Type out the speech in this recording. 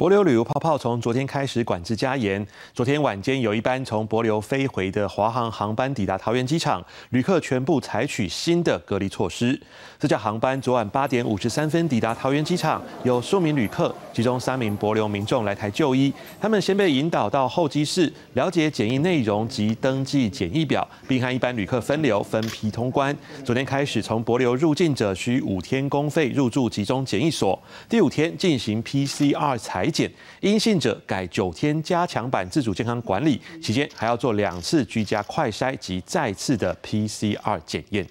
柏流旅游泡泡从昨天开始管制加严。昨天晚间有一班从柏流飞回的华航航班抵达桃园机场，旅客全部采取新的隔离措施。这架航班昨晚八点五十三分抵达桃园机场，有数名旅客，其中三名博流民众来台就医，他们先被引导到候机室，了解检疫内容及登记检疫表，并和一般旅客分流分批通关。昨天开始，从柏流入境者需五天公费入住集中检疫所，第五天进行 PCR 采。检阴性者改九天加强版自主健康管理，期间还要做两次居家快筛及再次的 PCR 检验。